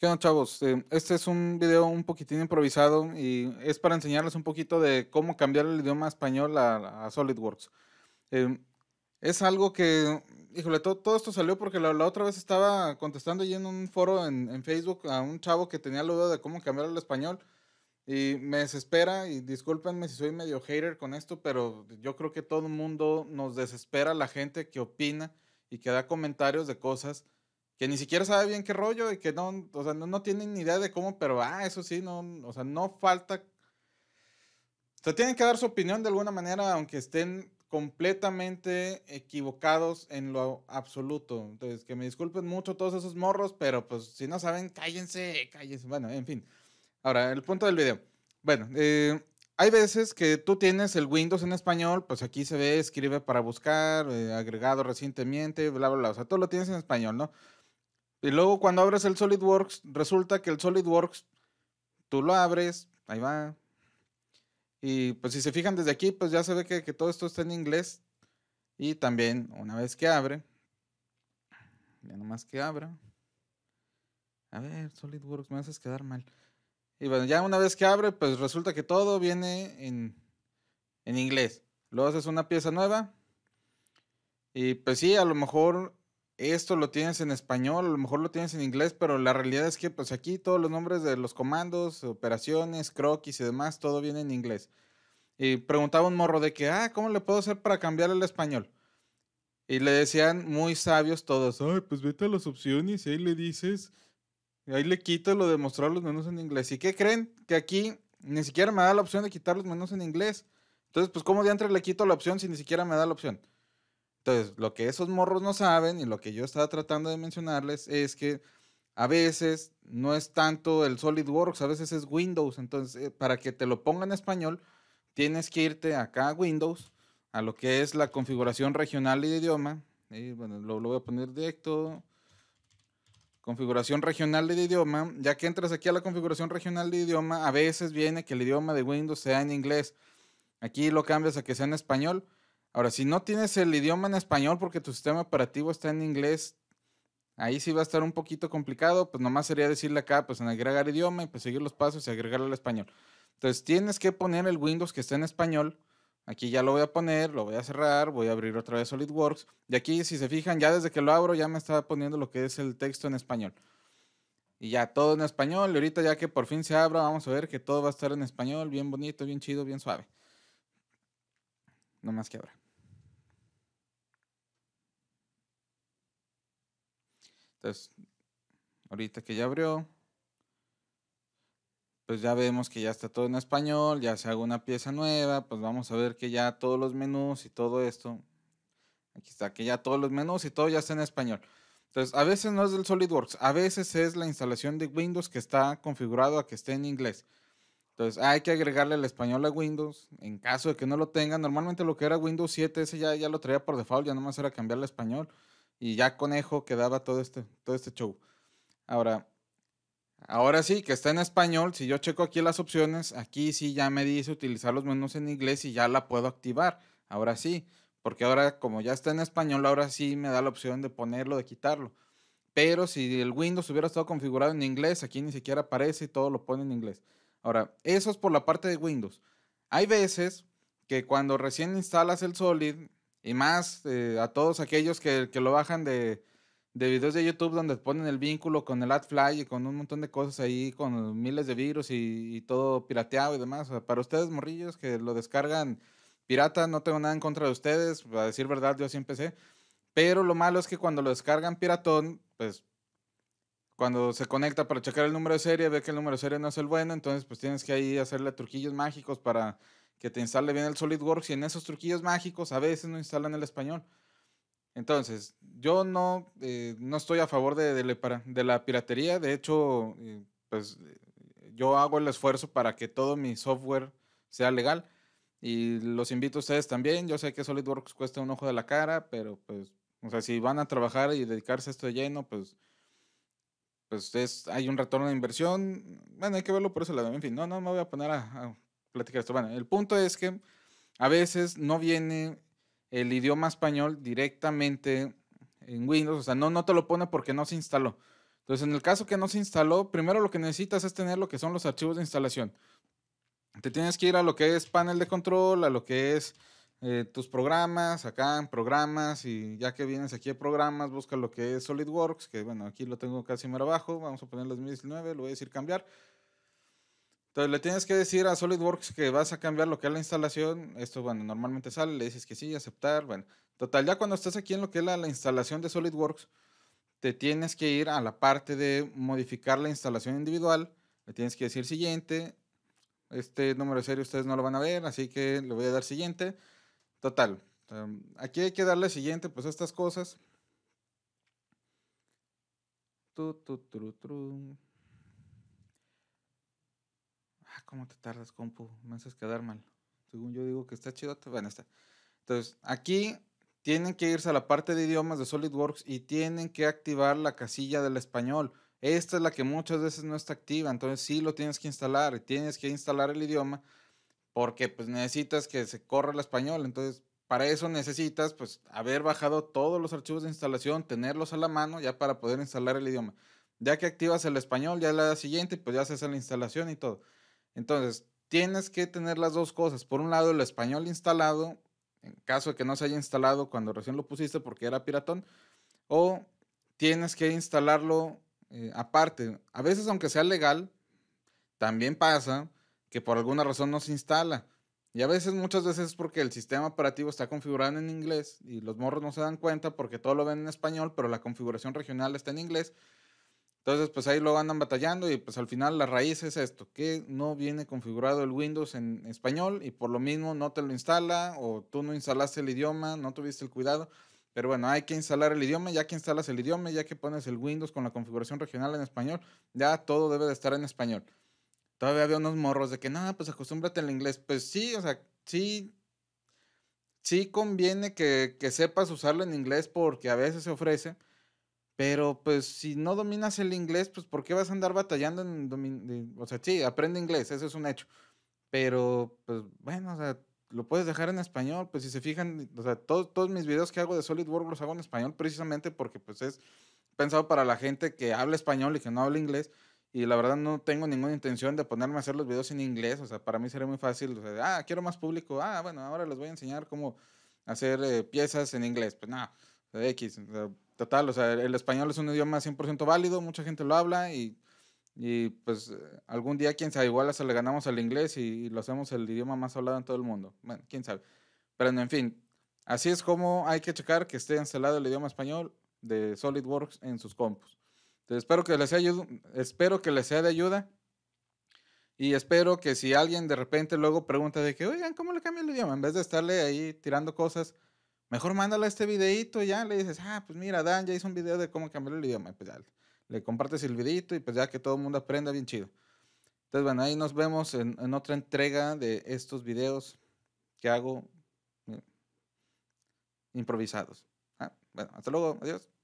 ¿Qué onda, chavos? Eh, este es un video un poquitín improvisado y es para enseñarles un poquito de cómo cambiar el idioma español a, SolidWorks. Eh, es algo que, híjole, todo, todo esto salió porque la, otra vez estaba contestando allí en un foro en, en, Facebook a un chavo que tenía la duda de cómo cambiar el español y me desespera y discúlpenme si soy medio hater con esto, pero yo creo que todo el mundo nos desespera la gente que opina y que da comentarios de cosas que ni siquiera sabe bien qué rollo y que no, o sea, no, no tienen ni idea de cómo, pero ah, eso sí, no, o sea, no falta. O sea, tienen que dar su opinión de alguna manera, aunque estén completamente equivocados en lo absoluto. Entonces, que me disculpen mucho todos esos morros, pero pues si no saben, cállense, cállense. Bueno, en fin. Ahora, el punto del video. Bueno, eh, hay veces que tú tienes el Windows en español, pues aquí se ve, escribe para buscar, eh, agregado recientemente, bla, bla, bla. O sea, todo lo tienes en español, ¿no? Y luego cuando abres el SolidWorks, resulta que el SolidWorks, tú lo abres, ahí va. Y pues si se fijan desde aquí, pues ya se ve que, todo esto está en inglés. Y también una vez que abre, ya nomás que abra. A ver, SolidWorks, me haces quedar mal. Y bueno, ya una vez que abre, pues resulta que todo viene en, en inglés. Luego haces una pieza nueva. Y pues sí, a lo mejor esto lo tienes en español, a lo mejor lo tienes en inglés, pero la realidad es que pues aquí todos los nombres de los comandos, operaciones, croquis y demás, todo viene en inglés. Y preguntaba un morro de que, ah, ¿cómo le puedo hacer para cambiar el español? Y le decían muy sabios todos, ay, pues vete a las opciones y ahí le dices, ahí le quito lo de mostrar los menús en inglés. ¿Y qué creen? Que aquí ni siquiera me da la opción de quitar los menús en inglés. Entonces, pues, ¿cómo de antes le quito la opción si ni siquiera me da la opción? lo que esos morros no saben y lo que yo estaba tratando de mencionarles es que a veces no es tanto el SolidWorks, a veces es Windows. Entonces, eh, para que te lo ponga en español, tienes que irte acá a Windows, a lo que es la configuración regional y de idioma. lo, lo voy a poner directo. Configuración regional de idioma. Ya que entras aquí a la configuración regional de idioma, a veces viene que el idioma de Windows sea en inglés. Aquí lo cambias a que sea en español Ahora, si no tienes el idioma en español porque tu sistema operativo está en inglés, ahí sí va a estar un poquito complicado, pues nomás sería decirle acá, pues en agregar idioma y pues seguir los pasos y agregarle al español. Entonces tienes que poner el Windows que está en español. Aquí ya lo voy a poner, lo voy a cerrar, voy a abrir otra vez SolidWorks. Y aquí, si se fijan, ya desde que lo abro ya me estaba poniendo lo que es el texto en español. Y ya todo en español. Y ahorita ya que por fin se abra, vamos a ver que todo va a estar en español, bien bonito, bien chido, bien suave no más que ahora. Entonces, ahorita que ya abrió, pues ya vemos que ya está todo en español, ya se haga una pieza nueva, pues vamos a ver que ya todos los menús y todo esto, aquí está, que ya todos los menús y todo ya está en español. Entonces, a veces no es del SolidWorks, a veces es la instalación de Windows que está configurado a que esté en inglés. Entonces ah, hay que agregarle el español a Windows. En caso de que no lo tenga. normalmente lo que era Windows 7, ese ya, ya lo traía por default, ya nomás era cambiarle el español. Y ya conejo quedaba todo este, todo este show. Ahora, ahora sí, que está en español, si yo checo aquí las opciones, aquí sí ya me dice utilizar los menús en inglés y ya la puedo activar. Ahora sí, porque ahora como ya está en español, ahora sí me da la opción de ponerlo, de quitarlo. Pero si el Windows hubiera estado configurado en inglés, aquí ni siquiera aparece y todo lo pone en inglés. Ahora, eso es por la parte de Windows. Hay veces que cuando recién instalas el Solid, y más eh, a todos aquellos que, lo bajan de, videos de YouTube donde ponen el vínculo con el AdFly y con un montón de cosas ahí, con miles de virus y, todo pirateado y demás. O sea, para ustedes, morrillos, que lo descargan pirata, no tengo nada en contra de ustedes, a decir verdad, yo siempre empecé. Pero lo malo es que cuando lo descargan piratón, pues cuando se conecta para checar el número de serie, ve que el número de serie no es el bueno, entonces pues tienes que ahí hacerle truquillos mágicos para que te instale bien el SolidWorks y en esos truquillos mágicos a veces no instalan el español. Entonces, yo no, eh, no estoy a favor de, de, de, la piratería, de hecho, eh, pues eh, yo hago el esfuerzo para que todo mi software sea legal y los invito a ustedes también, yo sé que SolidWorks cuesta un ojo de la cara, pero pues, o sea, si van a trabajar y dedicarse a esto de lleno, pues pues hay un retorno de inversión. Bueno, hay que verlo por eso lado. En fin, no, no me voy a poner a, a platicar esto. Bueno, el punto es que a veces no viene el idioma español directamente en Windows, o sea, no, no te lo pone porque no se instaló. Entonces, en el caso que no se instaló, primero lo que necesitas es tener lo que son los archivos de instalación. Te tienes que ir a lo que es panel de control, a lo que es eh, tus programas, acá en programas, y ya que vienes aquí a programas, busca lo que es SolidWorks, que bueno, aquí lo tengo casi más abajo, vamos a poner 2019, lo voy a decir cambiar. Entonces le tienes que decir a SolidWorks que vas a cambiar lo que es la instalación, esto bueno, normalmente sale, le dices que sí, aceptar, bueno. Total, ya cuando estás aquí en lo que es la instalación de SolidWorks, te tienes que ir a la parte de modificar la instalación individual, le tienes que decir siguiente, este número de serie ustedes no lo van a ver, así que le voy a dar siguiente. Total. Em, aquí hay que darle siguiente, pues, estas cosas. Tu, Ah, ¿cómo te tardas, compu? Me haces quedar mal. Según yo digo que está chido. Bueno, está. Entonces, aquí tienen que irse a la parte de idiomas de SolidWorks y tienen que activar la casilla del español. Esta es la que muchas veces no está activa, entonces sí lo tienes que instalar tienes que instalar el idioma porque pues necesitas que se corra el español, entonces para eso necesitas pues haber bajado todos los archivos de instalación, tenerlos a la mano ya para poder instalar el idioma. Ya que activas el español, ya la siguiente pues ya hace la instalación y todo. Entonces, tienes que tener las dos cosas. Por un lado, el español instalado, en caso de que no se haya instalado cuando recién lo pusiste porque era piratón, o tienes que instalarlo eh, aparte. A veces, aunque sea legal, también pasa que por alguna razón no se instala. Y a veces, muchas veces es porque el sistema operativo está configurado en inglés y los morros no se dan cuenta porque todo lo ven en español, pero la configuración regional está en inglés. Entonces, pues ahí lo andan batallando y pues al final la raíz es esto, que no viene configurado el Windows en español y por lo mismo no te lo instala o tú no instalaste el idioma, no tuviste el cuidado. Pero bueno, hay que instalar el idioma, ya que instalas el idioma, ya que pones el Windows con la configuración regional en español, ya todo debe de estar en español todavía había unos morros de que, nada, pues acostúmbrate al inglés. Pues sí, o sea, sí, sí conviene que, que, sepas usarlo en inglés porque a veces se ofrece, pero pues si no dominas el inglés, pues ¿por qué vas a andar batallando en... O sea, sí, aprende inglés, eso es un hecho. Pero, pues bueno, o sea, lo puedes dejar en español, pues si se fijan, o sea, todos, todos mis videos que hago de SolidWorks los hago en español precisamente porque pues es pensado para la gente que habla español y que no habla inglés. Y la verdad no tengo ninguna intención de ponerme a hacer los videos en inglés. O sea, para mí sería muy fácil. O sea, ah, quiero más público. Ah, bueno, ahora les voy a enseñar cómo hacer eh, piezas en inglés. Pues nada, X. total, o sea, el español es un idioma 100% válido. Mucha gente lo habla y, y pues eh, algún día, quién sabe, igual hasta le ganamos al inglés y, lo hacemos el idioma más hablado en todo el mundo. Bueno, quién sabe. Pero en fin, así es como hay que checar que esté instalado el idioma español de SolidWorks en sus compus. Este, espero que les sea, de ayuda. Y espero que si alguien de repente luego pregunta de que, oigan, ¿cómo le cambio el idioma? En vez de estarle ahí tirando cosas, mejor mándale este videito y ya le dices, ah, pues mira, Dan ya hizo un video de cómo cambiar el idioma. Pues le compartes el videito y pues ya que todo el mundo aprenda bien chido. Entonces, bueno, ahí nos vemos en, otra entrega de estos videos que hago eh, improvisados. Ah, bueno, hasta luego, adiós.